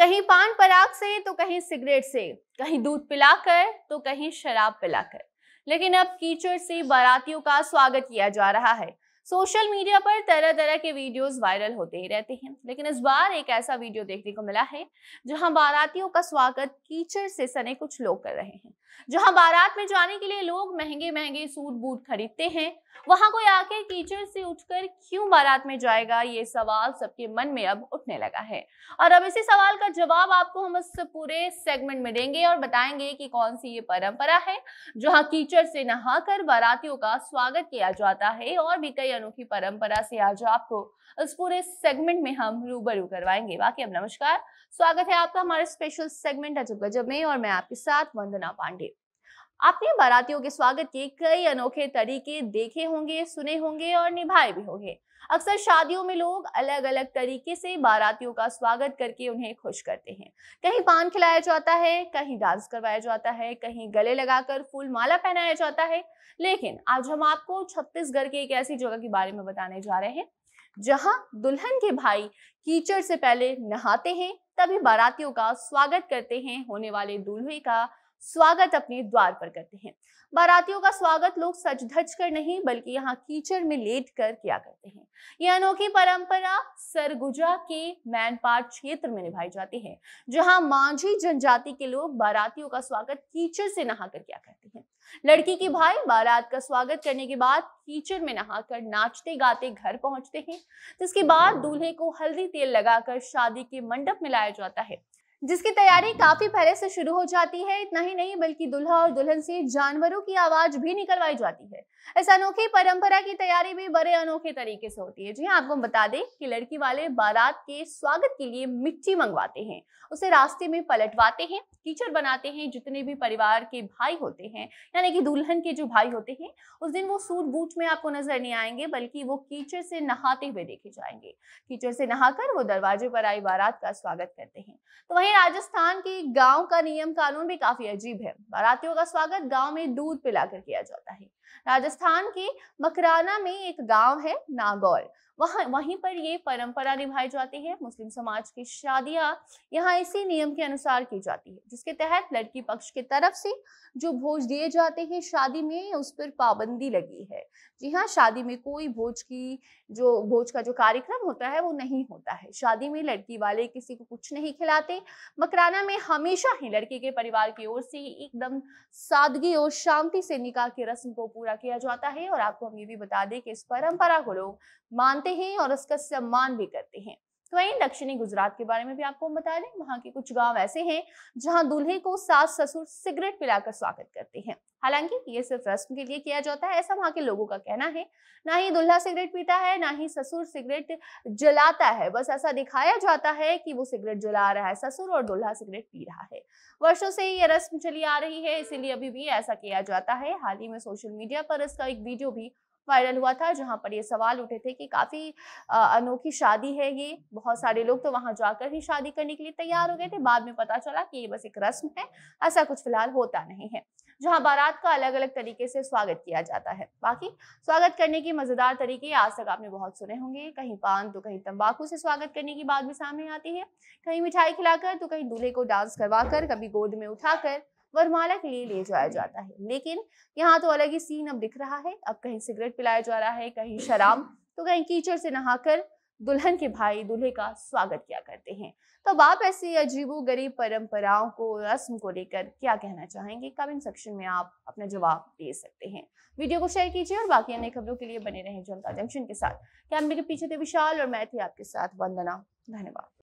कहीं पान पराग से तो कहीं सिगरेट से कहीं दूध पिलाकर तो कहीं शराब पिलाकर लेकिन अब कीचड़ से बारातियों का स्वागत किया जा रहा है सोशल मीडिया पर तरह तरह के वीडियोस वायरल होते ही रहते हैं लेकिन इस बार एक ऐसा वीडियो देखने को मिला है जहां बारातियों का स्वागत कीचड़ से सने कुछ लोग कर रहे हैं जहां बारात में जाने के लिए लोग महंगे महंगे सूट बूट खरीदते हैं वहां कोई आके कीचड़ से उठकर क्यों बारात में जाएगा ये सवाल सबके मन में अब उठने लगा है और अब इसी सवाल का जवाब आपको हम इस पूरे सेगमेंट में देंगे और बताएंगे कि कौन सी ये परंपरा है जहाँ कीचड़ से नहाकर बारातियों का स्वागत किया जाता है और भी कई कई अनोखी परंपरा से आज आपको इस पूरे सेगमेंट में हम रूबरू करवाएंगे बाकी अब नमस्कार स्वागत है आपका हमारे स्पेशल सेगमेंट अजब गजब में और मैं आपके साथ वंदना पांडे आपने बारातियों के स्वागत के कई अनोखे तरीके देखे होंगे सुने होंगे और निभाए भी होंगे अक्सर शादियों में लोग अलग अलग तरीके से बारातियों का स्वागत करके उन्हें खुश करते हैं कहीं पान खिलाया जाता है कहीं डांस करवाया जाता है कहीं गले लगाकर फूल माला पहनाया जाता है लेकिन आज हम आपको छत्तीसगढ़ के एक ऐसी जगह के बारे में बताने जा रहे हैं जहां दुल्हन के भाई कीचड़ से पहले नहाते हैं तभी बारातियों का स्वागत करते हैं होने वाले दूल्हे का स्वागत अपने द्वार पर करते हैं बारातियों का स्वागत लोग सच धज कर नहीं बल्कि यहाँ कीचड़ में लेट कर किया करते हैं ये अनोखी परंपरा सरगुजा के मैनपाट क्षेत्र में निभाई जाती है जहाँ मांझी जनजाति के लोग बारातियों का स्वागत कीचड़ से नहा कर किया करते हैं लड़की के भाई बारात का स्वागत करने के बाद कीचड़ में नहाकर नाचते गाते घर पहुंचते हैं जिसके बाद दूल्हे को हल्दी तेल लगाकर शादी के मंडप में लाया जाता है जिसकी तैयारी काफी पहले से शुरू हो जाती है इतना ही नहीं बल्कि दुल्हा और दुल्हन से जानवरों की आवाज भी निकलवाई जाती है इस अनोखी परंपरा की तैयारी भी बड़े अनोखे तरीके से होती है जी हाँ आपको बता दें कि लड़की वाले बारात के स्वागत के लिए मिट्टी मंगवाते हैं उसे रास्ते में पलटवाते हैं कीचड़ बनाते हैं जितने भी परिवार के भाई होते हैं यानी कि दुल्हन के जो भाई होते हैं उस दिन वो सूट बूट में आपको नजर नहीं आएंगे बल्कि वो कीचड़ से नहाते हुए देखे जाएंगे कीचड़ से नहाकर वो दरवाजे पर आई बारात का स्वागत करते हैं तो वहीं राजस्थान के गांव का नियम कानून भी काफी अजीब है बारातियों का स्वागत गांव में दूध पिलाकर किया जाता है राजस्थान के मकराना में एक गांव है नागौर वहाँ वहीं पर ये परंपरा निभाई जाती है मुस्लिम समाज की शादियां यहाँ इसी नियम के अनुसार की जाती है जिसके तहत लड़की पक्ष की तरफ से जो भोज दिए जाते हैं शादी में उस पर पाबंदी लगी है जी हाँ शादी में कोई भोज की जो भोज का जो कार्यक्रम होता है वो नहीं होता है शादी में लड़की वाले किसी को कुछ नहीं खिलाते मकराना में हमेशा ही लड़के के परिवार की ओर से एकदम सादगी और शांति से निकाह की रस्म को पूरा किया जाता है और आपको हम ये भी बता दें कि इस परंपरा को लोग मानते मनाते हैं और उसका सम्मान भी करते हैं तो वहीं दक्षिणी गुजरात के बारे में भी आपको हम बता दें वहाँ के कुछ गांव ऐसे हैं जहाँ दूल्हे को सास ससुर सिगरेट पिलाकर स्वागत करते हैं हालांकि ये सिर्फ रस्म के लिए किया जाता है ऐसा वहाँ के लोगों का कहना है ना ही दूल्हा सिगरेट पीता है ना ही ससुर सिगरेट जलाता है बस ऐसा दिखाया जाता है कि वो सिगरेट जला रहा है ससुर और दूल्हा सिगरेट पी रहा है वर्षों से ये रस्म चली आ रही है इसीलिए अभी भी ऐसा किया जाता है हाल ही में सोशल मीडिया पर इसका एक वीडियो भी वायरल हुआ था जहां पर ये सवाल उठे थे कि काफ़ी अनोखी शादी है ये बहुत सारे लोग तो वहां जाकर ही शादी करने के लिए तैयार हो गए थे बाद में पता चला कि ये बस एक रस्म है ऐसा कुछ फिलहाल होता नहीं है जहां बारात का अलग अलग तरीके से स्वागत किया जाता है बाकी स्वागत करने के मज़ेदार तरीके आज तक आपने बहुत सुने होंगे कहीं पान तो कहीं तंबाकू से स्वागत करने की बात भी सामने आती है कहीं मिठाई खिलाकर तो कहीं दूल्हे को डांस करवाकर कभी गोद में उठाकर वरमाला के लिए ले जाया जाता है लेकिन यहाँ तो अलग ही सीन अब दिख रहा है अब कहीं सिगरेट पिलाया जा रहा है कहीं शराब तो कहीं कीचड़ से नहाकर दुल्हन के भाई दूल्हे का स्वागत किया करते हैं तो अब आप ऐसी अजीबो गरीब परंपराओं को रस्म को लेकर क्या कहना चाहेंगे कमेंट सेक्शन में आप अपना जवाब दे सकते हैं वीडियो को शेयर कीजिए और बाकी अन्य खबरों के लिए बने रहें जनता जंक्शन के साथ कैमरे के पीछे थे विशाल और मैं थी आपके साथ वंदना धन्यवाद